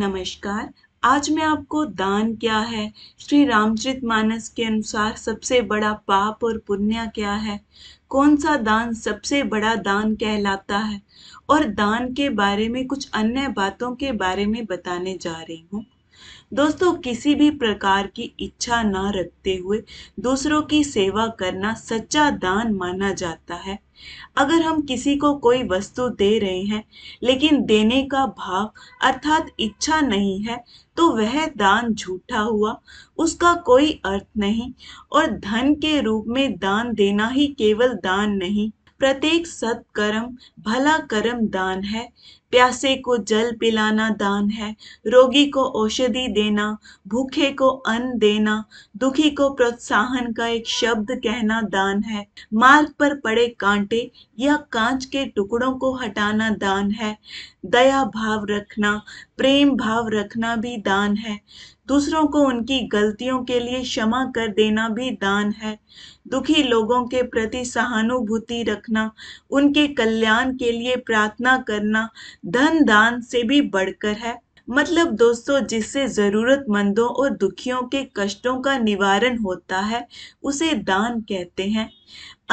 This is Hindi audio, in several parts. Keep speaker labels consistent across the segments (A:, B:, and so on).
A: नमस्कार आज मैं आपको दान क्या है श्री रामचरित मानस के अनुसार सबसे बड़ा पाप और पुण्य क्या है कौन सा दान सबसे बड़ा दान कहलाता है और दान के बारे में कुछ अन्य बातों के बारे में बताने जा रही हूँ दोस्तों किसी भी प्रकार की इच्छा न रखते हुए दूसरों की सेवा करना सच्चा दान माना जाता है अगर हम किसी को कोई वस्तु दे रहे हैं लेकिन देने का भाव अर्थात इच्छा नहीं है तो वह दान झूठा हुआ उसका कोई अर्थ नहीं और धन के रूप में दान देना ही केवल दान नहीं प्रत्येक सत्कर्म भला कर्म दान है प्यासे को जल पिलाना दान है रोगी को औषधि देना भूखे को अन्न देना दुखी को प्रोत्साहन का एक शब्द कहना दान है मार्ग पर पड़े कांटे या कांच के टुकड़ों को हटाना दान है दया भाव रखना प्रेम भाव रखना भी दान है दूसरों को उनकी गलतियों के लिए क्षमा कर देना भी दान है दुखी लोगों के प्रति सहानुभूति रखना उनके कल्याण के लिए प्रार्थना करना धन दान से भी बढ़कर है मतलब दोस्तों जिससे ज़रूरतमंदों और दुखियों के कष्टों का निवारण होता है उसे दान कहते हैं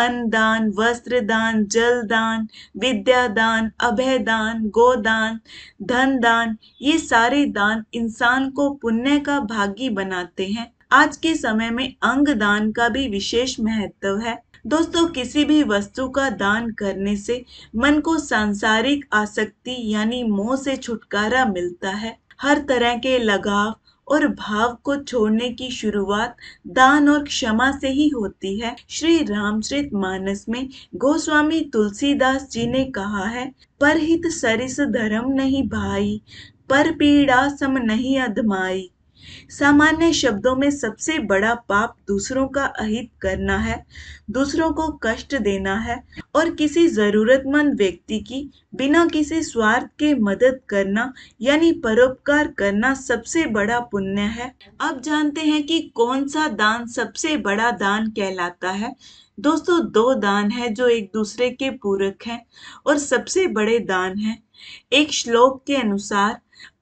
A: अन्नदान वस्त्र दान जल दान विद्या दान अभय दान गोदान धन दान ये सारे दान इंसान को पुण्य का भागी बनाते हैं आज के समय में अंग दान का भी विशेष महत्व है दोस्तों किसी भी वस्तु का दान करने से मन को सांसारिक आसक्ति यानी मोह से छुटकारा मिलता है हर तरह के लगाव और भाव को छोड़ने की शुरुआत दान और क्षमा से ही होती है श्री रामचरित मानस में गोस्वामी तुलसीदास जी ने कहा है परहित सरिस धर्म नहीं भाई पर पीड़ा सम नहीं अधमाई सामान्य शब्दों में सबसे बड़ा पाप दूसरों का अहित करना है दूसरों को कष्ट देना है और किसी जरूरतमंद व्यक्ति की बिना किसी स्वार्थ के मदद करना यानी परोपकार करना सबसे बड़ा पुण्य है अब जानते हैं कि कौन सा दान सबसे बड़ा दान कहलाता है दोस्तों दो दान है जो एक दूसरे के पूरक हैं और सबसे बड़े दान हैं एक श्लोक के अनुसार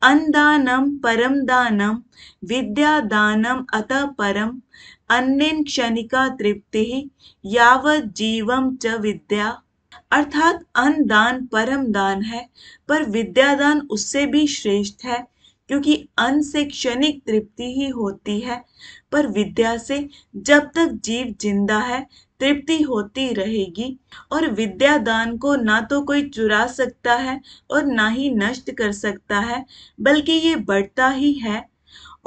A: अन्दान परम दान विद्यादान अत परम अन्न क्षणिका यावत जीवम च विद्या अर्थात अन्न दान परम दान है पर विद्यादान उससे भी श्रेष्ठ है क्योंकि अन्न से क्षणिक तृप्ति ही होती है पर विद्या से जब तक जीव जिंदा है तृप्ति होती रहेगी और विद्या दान को ना तो कोई चुरा सकता है और ना ही नष्ट कर सकता है बल्कि ये बढ़ता ही है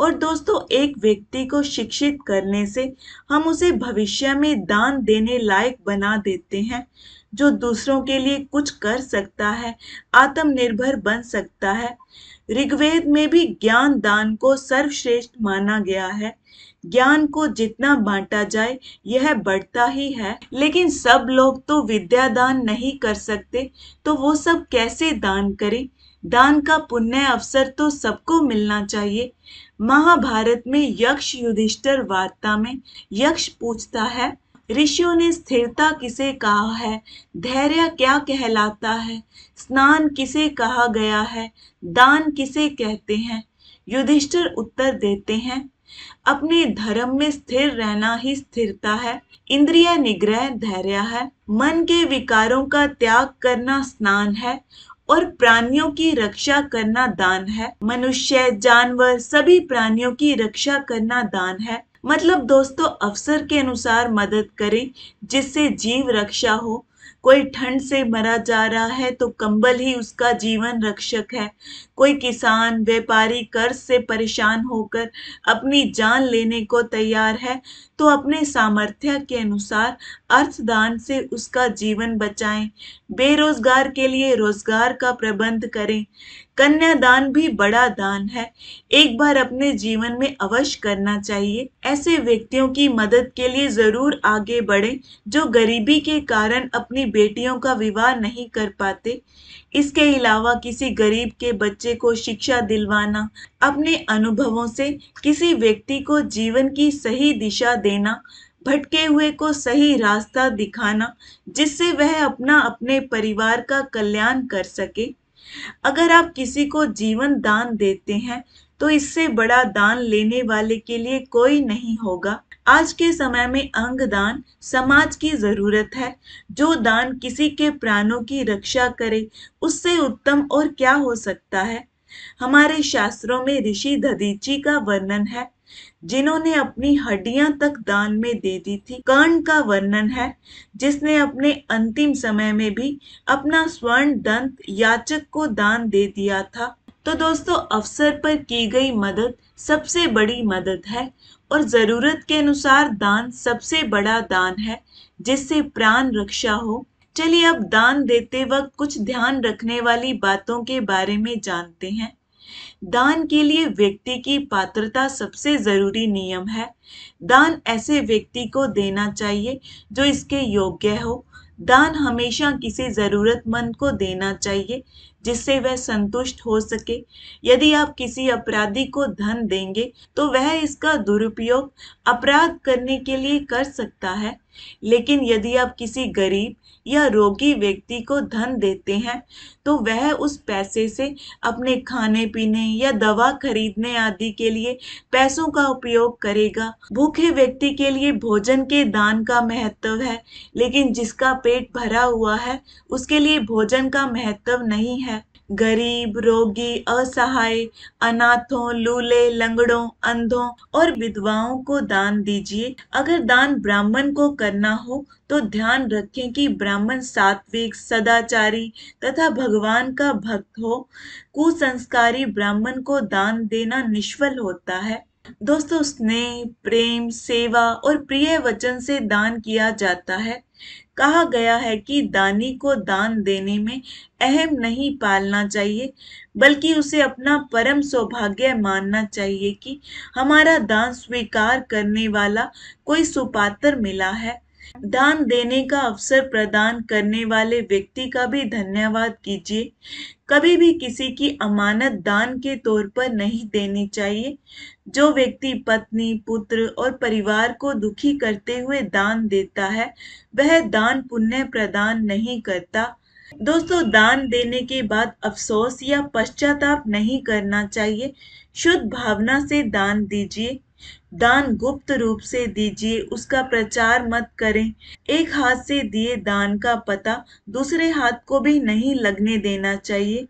A: और दोस्तों एक व्यक्ति को शिक्षित करने से हम उसे भविष्य में दान देने लायक बना देते हैं जो दूसरों के लिए कुछ कर सकता है आत्मनिर्भर बन सकता है ऋग्वेद में भी ज्ञान दान को सर्वश्रेष्ठ माना गया है ज्ञान को जितना बांटा जाए यह बढ़ता ही है लेकिन सब लोग तो विद्या दान नहीं कर सकते तो वो सब कैसे दान करें दान का पुण्य अवसर तो सबको मिलना चाहिए महाभारत में यक्ष युधिष्ठर वार्ता में यक्ष पूछता है ऋषियों ने स्थिरता किसे कहा है धैर्य क्या कहलाता है स्नान किसे कहा गया है दान किसे कहते हैं युधिष्ठिर उत्तर देते हैं अपने धर्म में स्थिर रहना ही स्थिरता है इंद्रिय निग्रह धैर्य है मन के विकारों का त्याग करना स्नान है और प्राणियों की रक्षा करना दान है मनुष्य जानवर सभी प्राणियों की रक्षा करना दान है मतलब दोस्तों अवसर के अनुसार मदद करें जिससे जीव रक्षा हो कोई ठंड से मरा जा रहा है तो कंबल ही उसका जीवन रक्षक है कोई किसान व्यापारी कर्ज से परेशान होकर अपनी जान लेने को तैयार है तो अपने सामर्थ्य के अनुसार अर्थदान से उसका जीवन बचाएं बेरोजगार के लिए रोजगार का प्रबंध करें कन्यादान भी बड़ा दान है एक बार अपने जीवन में अवश्य करना चाहिए ऐसे व्यक्तियों की मदद के लिए जरूर आगे बढ़ें जो गरीबी के कारण अपनी बेटियों का विवाह नहीं कर पाते इसके अलावा किसी गरीब के बच्चे को शिक्षा दिलवाना अपने अनुभवों से किसी व्यक्ति को जीवन की सही दिशा दे देना भटके हुए को सही रास्ता दिखाना जिससे वह अपना अपने परिवार का कल्याण कर सके अगर आप किसी को जीवन दान देते हैं तो इससे बड़ा दान लेने वाले के लिए कोई नहीं होगा आज के समय में अंग दान समाज की जरूरत है जो दान किसी के प्राणों की रक्षा करे उससे उत्तम और क्या हो सकता है हमारे शास्त्रों में ऋषि दधीची का वर्णन है जिन्होंने अपनी हड्डियां तक दान में दे दी थी कर्ण का वर्णन है जिसने अपने अंतिम समय में भी अपना स्वर्ण दंत याचक को दान दे दिया था तो दोस्तों अवसर पर की गई मदद सबसे बड़ी मदद है और जरूरत के अनुसार दान सबसे बड़ा दान है जिससे प्राण रक्षा हो चलिए अब दान देते वक्त कुछ ध्यान रखने वाली बातों के बारे में जानते हैं दान के लिए व्यक्ति की पात्रता सबसे जरूरी नियम है दान ऐसे व्यक्ति को देना चाहिए जो इसके योग्य हो दान हमेशा किसी ज़रूरतमंद को देना चाहिए जिससे वह संतुष्ट हो सके यदि आप किसी अपराधी को धन देंगे तो वह इसका दुरुपयोग अपराध करने के लिए कर सकता है लेकिन यदि आप किसी गरीब या रोगी व्यक्ति को धन देते हैं तो वह उस पैसे से अपने खाने पीने या दवा खरीदने आदि के लिए पैसों का उपयोग करेगा भूखे व्यक्ति के लिए भोजन के दान का महत्व है लेकिन जिसका पेट भरा हुआ है उसके लिए भोजन का महत्व नहीं है गरीब रोगी असहाय अनाथों लूले लंगड़ों अंधों और विधवाओं को दान दीजिए अगर दान ब्राह्मण को करना हो तो ध्यान रखें कि ब्राह्मण सात्विक सदाचारी तथा भगवान का भक्त हो कुसंस्कारी ब्राह्मण को दान देना निष्फल होता है दोस्तों स्नेह प्रेम सेवा और प्रिय वचन से दान किया जाता है कहा गया है कि दानी को दान देने में अहम नहीं पालना चाहिए बल्कि उसे अपना परम सौभाग्य मानना चाहिए कि हमारा दान स्वीकार करने वाला कोई सुपात्र मिला है दान देने का अवसर प्रदान करने वाले व्यक्ति का भी धन्यवाद कीजिए कभी भी किसी की अमानत दान के तौर पर नहीं देनी चाहिए जो व्यक्ति पत्नी पुत्र और परिवार को दुखी करते हुए दान देता है वह दान पुण्य प्रदान नहीं करता दोस्तों दान देने के बाद अफसोस या पश्चाताप नहीं करना चाहिए शुद्ध भावना से दान दीजिए दान गुप्त रूप से दीजिए उसका प्रचार मत करें एक हाथ से दिए दान का पता दूसरे हाथ को भी नहीं लगने देना चाहिए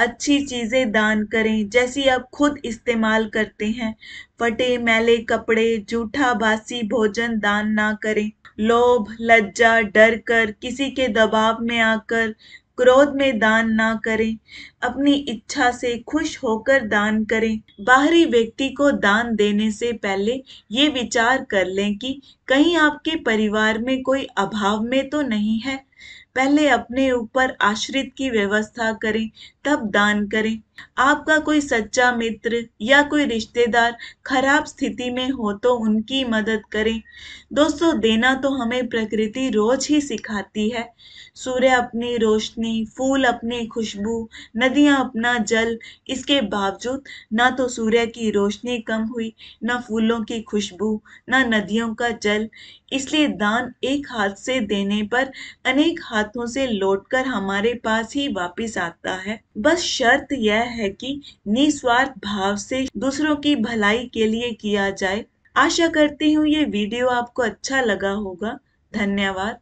A: अच्छी चीज़ें दान करें जैसी आप खुद इस्तेमाल करते हैं फटे मैले कपड़े जूठा बासी भोजन दान ना करें लोभ लज्जा डर कर किसी के दबाव में आकर क्रोध में दान ना करें अपनी इच्छा से खुश होकर दान करें बाहरी व्यक्ति को दान देने से पहले ये विचार कर लें कि कहीं आपके परिवार में कोई अभाव में तो नहीं है पहले अपने ऊपर आश्रित की व्यवस्था करें तब दान करें आपका कोई सच्चा मित्र या कोई रिश्तेदार खराब स्थिति में हो तो उनकी मदद करें दोस्तों देना तो हमें प्रकृति रोज ही सिखाती है सूर्य अपनी रोशनी फूल अपनी खुशबू नदियाँ अपना जल इसके बावजूद ना तो सूर्य की रोशनी कम हुई ना फूलों की खुशबू ना नदियों का जल इसलिए दान एक हाथ से देने पर अनेक हाथों से लौटकर हमारे पास ही वापस आता है बस शर्त यह है कि निस्वार्थ भाव से दूसरों की भलाई के लिए किया जाए आशा करती हूँ ये वीडियो आपको अच्छा लगा होगा धन्यवाद